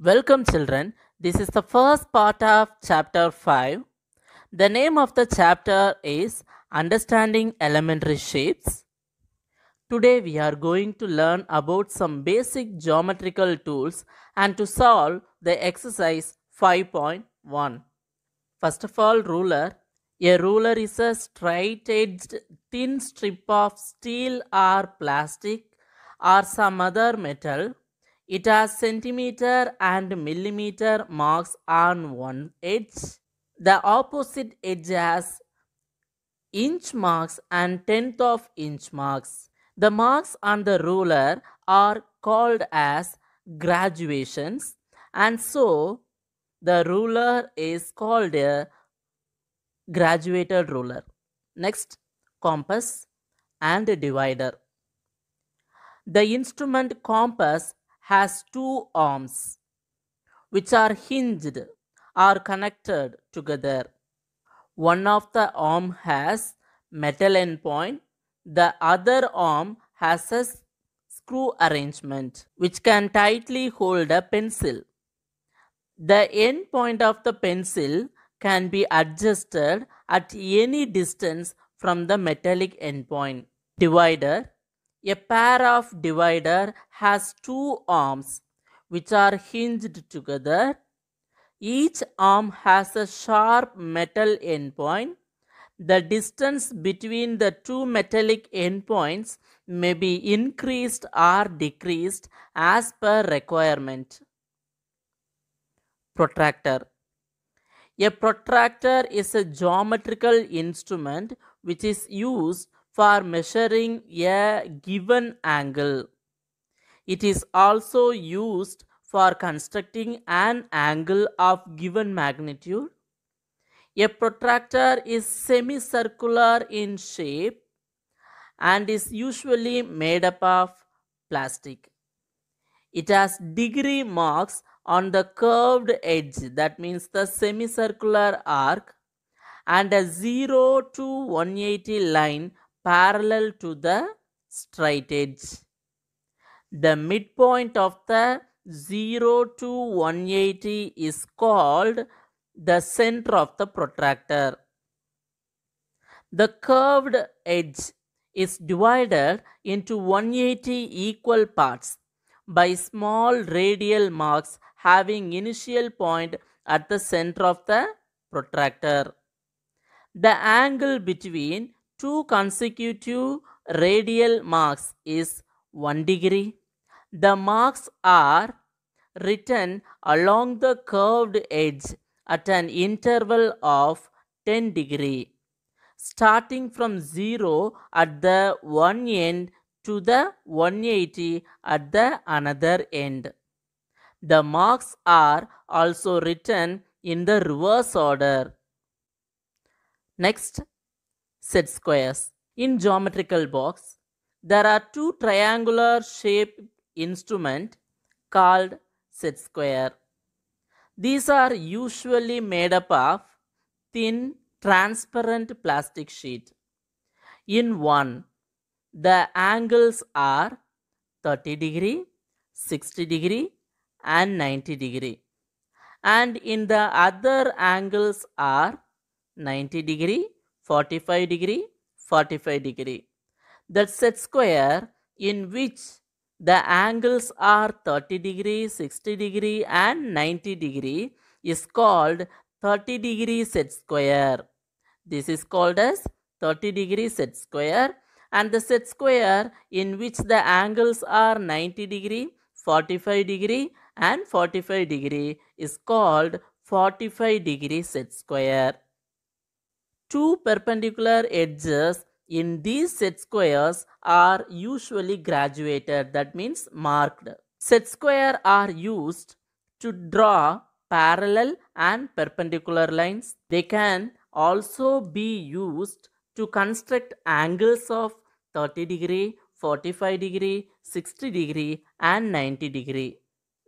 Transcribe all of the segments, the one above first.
Welcome, children. This is the first part of chapter 5. The name of the chapter is Understanding Elementary Shapes. Today, we are going to learn about some basic geometrical tools and to solve the exercise 5.1. First of all, ruler. A ruler is a straight edged thin strip of steel or plastic or some other metal. It has centimeter and millimeter marks on one edge. The opposite edge has inch marks and tenth of inch marks. The marks on the ruler are called as graduations and so the ruler is called a graduated ruler. Next compass and divider. The instrument compass has two arms which are hinged or connected together. One of the arm has metal end point, the other arm has a screw arrangement which can tightly hold a pencil. The end point of the pencil can be adjusted at any distance from the metallic endpoint. Divider A pair of divider has two arms which are hinged together. Each arm has a sharp metal endpoint. The distance between the two metallic endpoints may be increased or decreased as per requirement. Protractor A protractor is a geometrical instrument which is used for measuring a given angle. It is also used for constructing an angle of given magnitude. A protractor is semicircular in shape and is usually made up of plastic. It has degree marks on the curved edge that means the semicircular arc and a 0 to 180 line parallel to the straight edge. The midpoint of the 0 to 180 is called the center of the protractor. The curved edge is divided into 180 equal parts by small radial marks having initial point at the center of the protractor. The angle between two consecutive radial marks is 1 degree. The marks are written along the curved edge at an interval of 10 degree starting from 0 at the one end to the 180 at the another end. The marks are also written in the reverse order Next, set squares. In geometrical box, there are two triangular shaped instrument called set square. These are usually made up of thin transparent plastic sheet. In one, the angles are 30 degree, 60 degree and 90 degree. And in the other angles are 90 degree, 45 degree, 45 degree. That set square in which the angles are 30 degree, 60 degree and 90 degree is called 30 degree set square. This is called as 30 degree set square and the set square in which the angles are 90 degree, 45 degree and 45 degree is called 45 degree set square. Two perpendicular edges in these set squares are usually graduated that means marked. Set square are used to draw parallel and perpendicular lines. They can also be used to construct angles of 30 degree, 45 degree, 60 degree and 90 degree.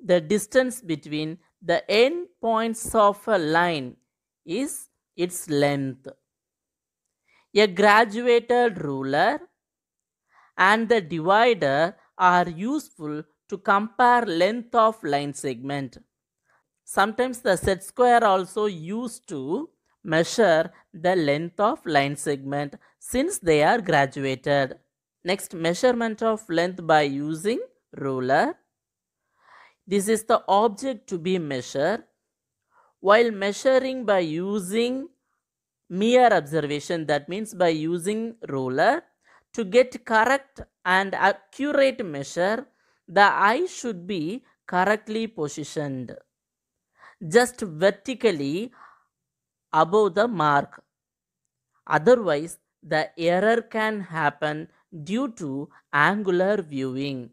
The distance between the end points of a line is its length. A graduated ruler and the divider are useful to compare length of line segment. Sometimes the set square also used to measure the length of line segment since they are graduated. Next measurement of length by using ruler. This is the object to be measured. While measuring by using mere observation that means by using ruler to get correct and accurate measure the eye should be correctly positioned just vertically above the mark otherwise the error can happen due to angular viewing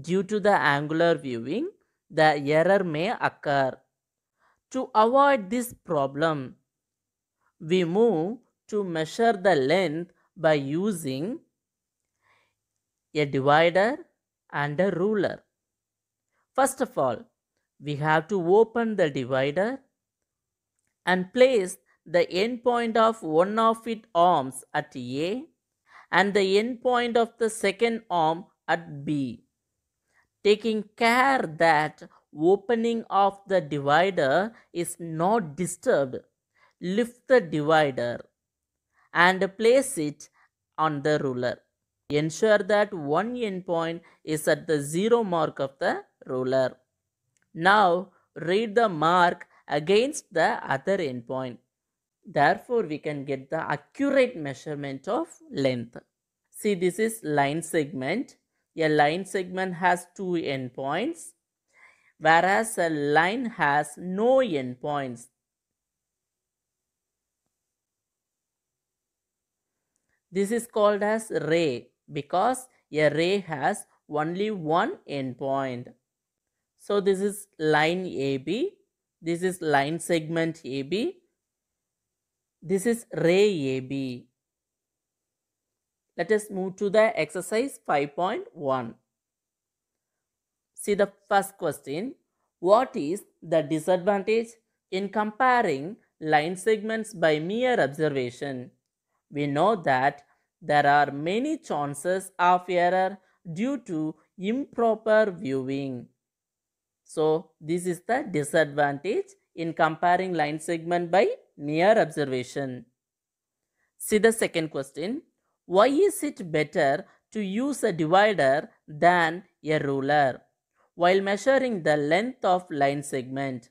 due to the angular viewing the error may occur to avoid this problem we move to measure the length by using a divider and a ruler. First of all, we have to open the divider and place the end point of one of its arms at A and the end point of the second arm at B. Taking care that opening of the divider is not disturbed lift the divider and place it on the ruler. Ensure that one endpoint is at the zero mark of the ruler. Now read the mark against the other endpoint. Therefore, we can get the accurate measurement of length. See, this is line segment. A line segment has two endpoints, whereas a line has no endpoints. This is called as ray because a ray has only one endpoint. So this is line AB. This is line segment AB. This is ray AB. Let us move to the exercise 5.1. See the first question. What is the disadvantage in comparing line segments by mere observation? We know that there are many chances of error due to improper viewing. So, this is the disadvantage in comparing line segment by near observation. See the second question. Why is it better to use a divider than a ruler while measuring the length of line segment?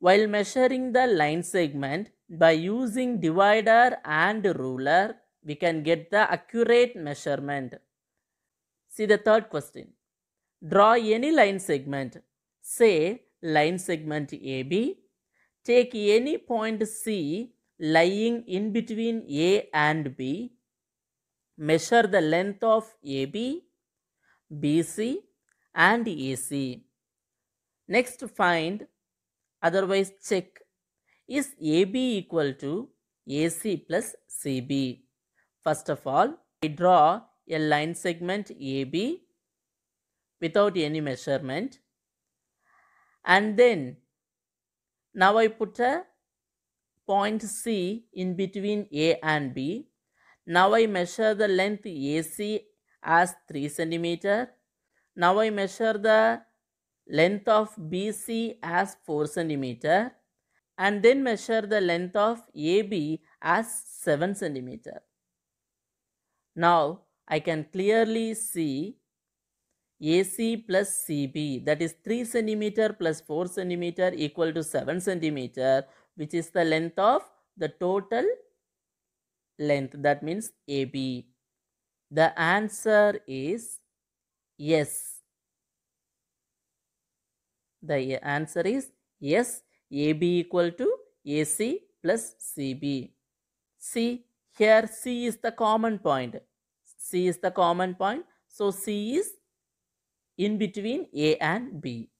While measuring the line segment by using divider and ruler, we can get the accurate measurement. See the third question. Draw any line segment, say line segment AB. Take any point C lying in between A and B. Measure the length of AB, BC and AC. Next find, otherwise check, is AB equal to AC plus CB. First of all, I draw a line segment AB without any measurement and then now I put a point C in between A and B. Now I measure the length AC as 3 centimeter. Now I measure the length of BC as 4 centimeter and then measure the length of AB as 7 centimeter. Now I can clearly see AC plus CB that is 3 centimeter plus 4 centimeter equal to 7 centimeter which is the length of the total length that means AB. The answer is yes. The answer is yes AB equal to AC plus CB. See here C is the common point C is the common point. So C is in between A and B.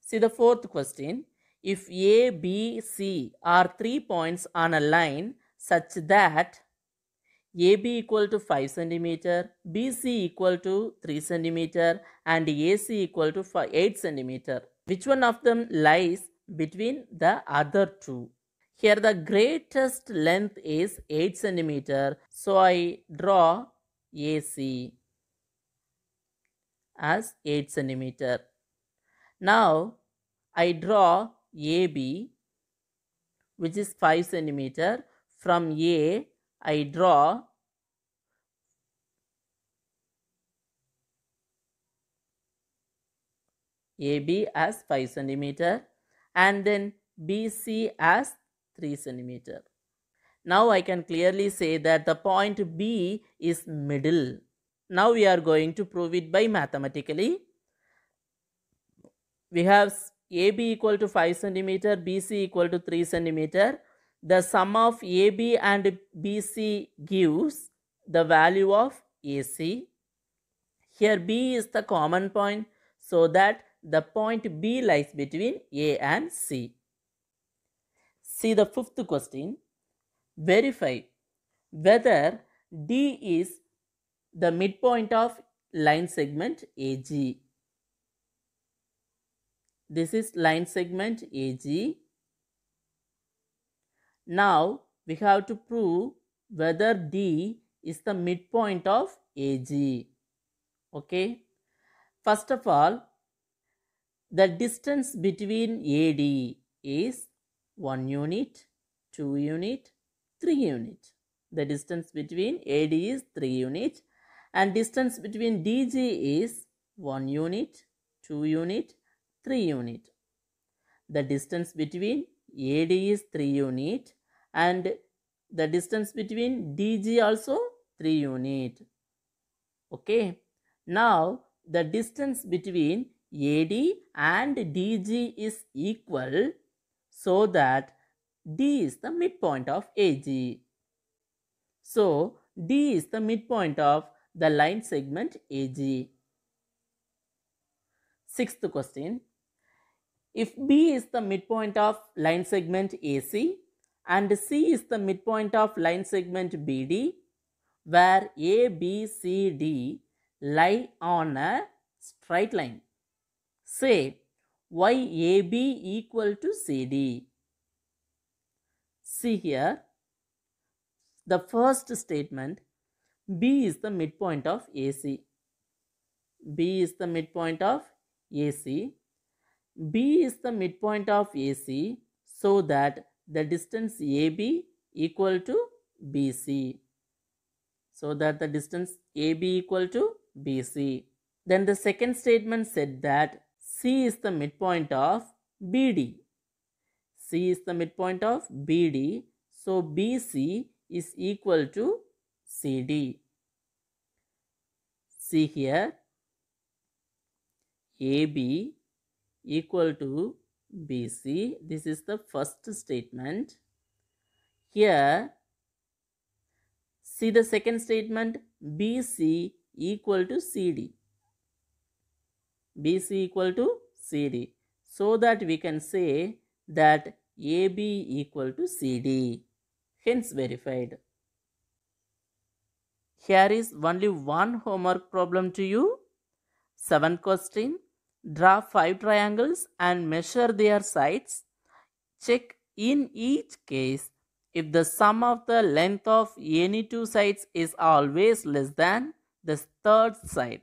See the fourth question. If A, B, C are three points on a line such that AB equal to 5 centimeter, BC equal to 3 centimeter and AC equal to 5, 8 centimeter. Which one of them lies between the other two? Here the greatest length is 8 centimeter. So I draw AC as 8 centimeter. Now I draw AB which is 5 centimeter. From A I draw AB as 5 centimeter and then BC as 3 centimeter. Now I can clearly say that the point B is middle. Now we are going to prove it by mathematically. We have AB equal to 5 centimeter, BC equal to 3 centimeter. The sum of AB and BC gives the value of AC. Here B is the common point so that the point B lies between A and C. See the fifth question. Verify whether D is the midpoint of line segment AG. This is line segment AG. Now we have to prove whether D is the midpoint of AG. Okay. First of all, the distance between AD is 1 unit, 2 unit, 3 unit. The distance between AD is 3 unit and distance between DG is 1 unit, 2 unit, 3 unit. The distance between AD is 3 unit and the distance between DG also 3 unit. Okay. Now, the distance between AD and DG is equal so that D is the midpoint of AG. So, D is the midpoint of the line segment AG. Sixth question. If B is the midpoint of line segment AC and C is the midpoint of line segment BD, where A, B, C, D lie on a straight line, say YAB equal to CD. See here, the first statement, B is the midpoint of AC. B is the midpoint of AC. B is the midpoint of AC so that the distance AB equal to BC. So that the distance AB equal to BC. Then the second statement said that C is the midpoint of BD. C is the midpoint of BD. So BC is equal to CD. See here AB equal to BC. This is the first statement. Here, see the second statement BC equal to CD. BC equal to CD. So that we can say that AB equal to CD. Hence verified. Here is only one homework problem to you. 7 question. Draw 5 triangles and measure their sides. Check in each case if the sum of the length of any two sides is always less than the third side.